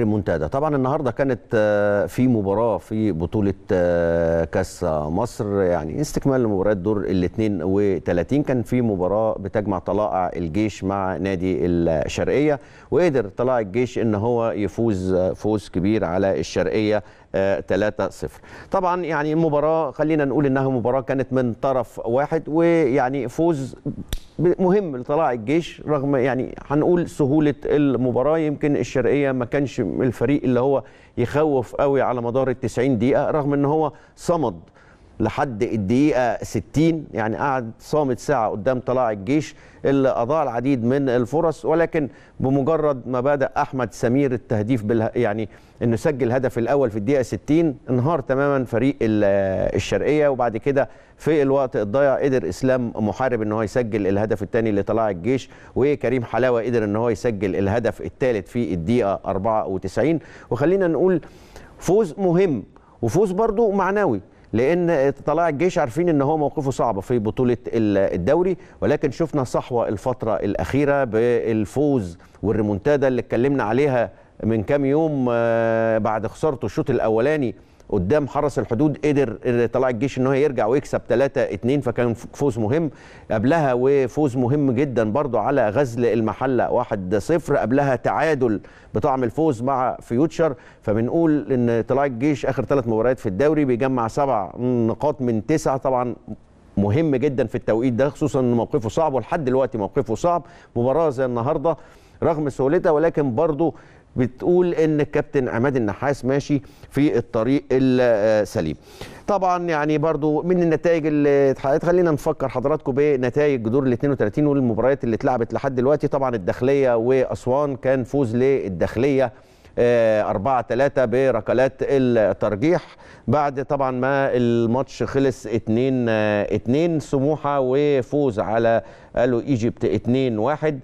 ريمونتادا طبعا النهارده كانت آه، في مباراه في بطوله آه، كاس مصر يعني استكمال لمباريات دور ال 32 كان في مباراه بتجمع طلائع الجيش مع نادي الشرقيه وقدر طلائع الجيش ان هو يفوز آه، فوز كبير على الشرقيه 3-0 آه، طبعا يعني المباراة خلينا نقول انها مباراة كانت من طرف واحد ويعني فوز مهم لطلاع الجيش رغم يعني هنقول سهولة المباراة يمكن الشرقية ما كانش الفريق اللي هو يخوف قوي على مدار ال 90 دقيقة رغم ان هو صمد لحد الدقيقة 60 يعني قعد صامت ساعة قدام طلاع الجيش اللي أضاع العديد من الفرص ولكن بمجرد ما بدأ أحمد سمير التهديف بالها يعني إنه سجل الهدف الأول في الدقيقة 60 انهار تماما فريق الشرقية وبعد كده في الوقت الضايع قدر إسلام محارب إن هو يسجل الهدف الثاني لطلاع الجيش وكريم حلاوة قدر إن هو يسجل الهدف الثالث في الدقيقة 94 وخلينا نقول فوز مهم وفوز برضو معنوي لان طلاع الجيش عارفين ان هو موقفه صعب في بطوله الدوري ولكن شفنا صحوه الفتره الاخيره بالفوز والريمونتادا اللي اتكلمنا عليها من كام يوم آه، بعد خسارته الشوط الاولاني قدام حرس الحدود قدر طلع الجيش ان هو يرجع ويكسب 3 2 فكان فوز مهم قبلها وفوز مهم جدا برضو على غزل المحله 1 0 قبلها تعادل بطعم الفوز مع فيوتشر فبنقول ان طلع الجيش اخر ثلاث مباريات في الدوري بيجمع سبع نقاط من تسعه طبعا مهم جدا في التوقيت ده خصوصا ان موقفه صعب ولحد دلوقتي موقفه صعب مباراه زي النهارده رغم سهولتها ولكن برضه بتقول ان الكابتن عماد النحاس ماشي في الطريق السليم طبعا يعني برضو من النتائج اللي اتحققت خلينا نفكر حضراتكم بنتائج دور ال 32 والمباريات اللي اتلعبت لحد دلوقتي طبعا الداخليه واسوان كان فوز للداخليه 4 آه، 3 بركلات الترجيح بعد طبعا ما الماتش خلص 2 2 آه، سموحه وفوز على الو ايجيبت 2 1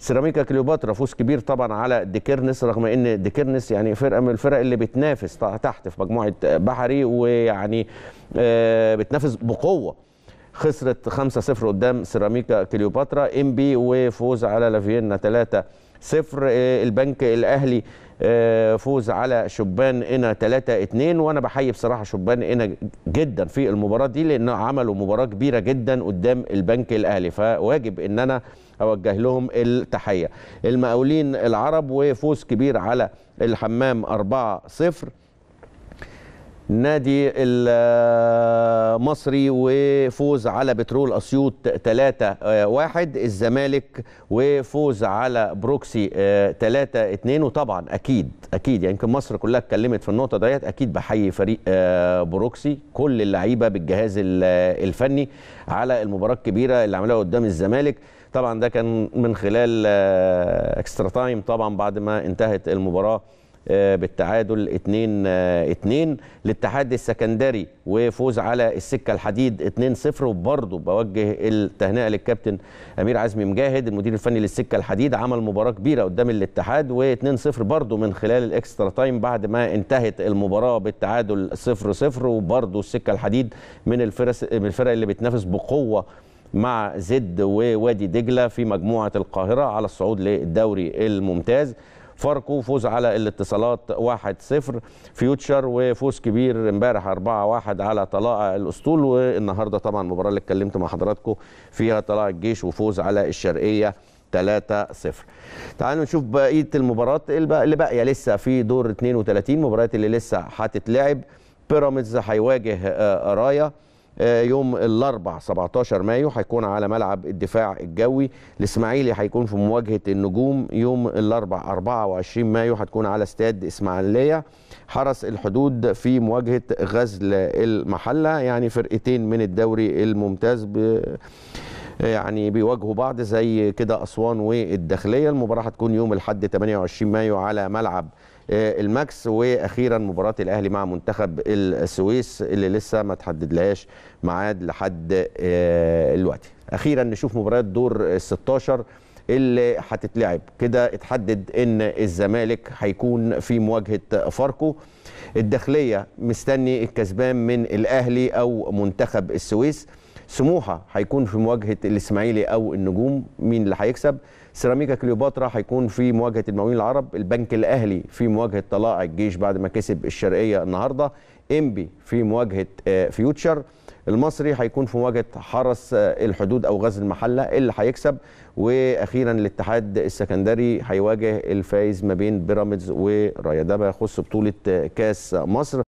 سيراميكا كليوباترا فوز كبير طبعا على ديكيرنس رغم ان ديكيرنس يعني فرقه من الفرق اللي بتنافس تحت في مجموعه بحري ويعني آه، بتنافس بقوه خسرت 5-0 قدام سيراميكا كليوباترا ام بي وفوز على لافيينا 3 صفر آه، البنك الاهلي آه، فوز على شبان قنا 3 2 وانا بحيي بصراحه شبان قنا جدا في المباراه دي لان عملوا مباراه كبيره جدا قدام البنك الاهلي فواجب ان انا اوجه لهم التحيه المقاولين العرب وفوز كبير على الحمام 4 0 النادي المصري وفوز على بترول اسيوط 3 1 آه، الزمالك وفوز على بروكسي 3 آه، 2 وطبعا اكيد اكيد يعني يمكن مصر كلها اتكلمت في النقطه ديت اكيد بحيي فريق آه، بروكسي كل اللعيبه بالجهاز الفني على المباراه الكبيره اللي عملها قدام الزمالك طبعا ده كان من خلال اكسترا تايم طبعا بعد ما انتهت المباراه آه، بالتعادل 2 2 آه، الاتحاد السكندري وفوز على السكه الحديد 2-0 وبرضه بوجه التهنئه للكابتن امير عزمي مجاهد المدير الفني للسكه الحديد عمل مباراه كبيره قدام الاتحاد و2-0 برضه من خلال الاكسترا تايم بعد ما انتهت المباراه بالتعادل 0-0 وبرضه السكه الحديد من الفرق من الفرق اللي بتنافس بقوه مع زد ووادي دجله في مجموعه القاهره على الصعود للدوري الممتاز فاركو فوز على الاتصالات 1-0 فيوتشر وفوز كبير امبارح 4-1 على طلاء الاسطول والنهارده طبعا المباراه اللي اتكلمت مع حضراتكم فيها طلاء الجيش وفوز على الشرقيه 3-0 تعالوا نشوف بقيه المباريات اللي باقيه لسه في دور 32 مباريات اللي لسه هتتلعب بيراميدز هيواجه آه، رايا آه، يوم الاربع 17 مايو هيكون على ملعب الدفاع الجوي الاسماعيلي هيكون في مواجهه النجوم يوم الاربع 24 مايو هتكون على استاد اسماعيليه حرس الحدود في مواجهه غزل المحله يعني فرقتين من الدوري الممتاز ب... يعني بيواجهوا بعض زي كده اسوان والداخليه المباراه هتكون يوم الاحد 28 مايو على ملعب آه، الماكس واخيرا مباراه الاهلي مع منتخب السويس اللي لسه ما تحددلهاش ميعاد لحد آه، الوقت اخيرا نشوف مباراه دور ال 16 اللي هتتلعب كده اتحدد ان الزمالك هيكون في مواجهه فاركو الداخليه مستني الكسبان من الاهلي او منتخب السويس سموحه هيكون في مواجهه الاسماعيلي او النجوم مين اللي هيكسب سيراميكا كليوباترا هيكون في مواجهه المقاولين العرب البنك الاهلي في مواجهه طلائع الجيش بعد ما كسب الشرقيه النهارده انبي في مواجهه آه، فيوتشر المصري هيكون في مواجهه حرس آه، الحدود او غزل المحله اللي هيكسب واخيرا الاتحاد السكندري هيواجه الفايز ما بين بيراميدز ورايا ده بيخص بطوله آه، كاس مصر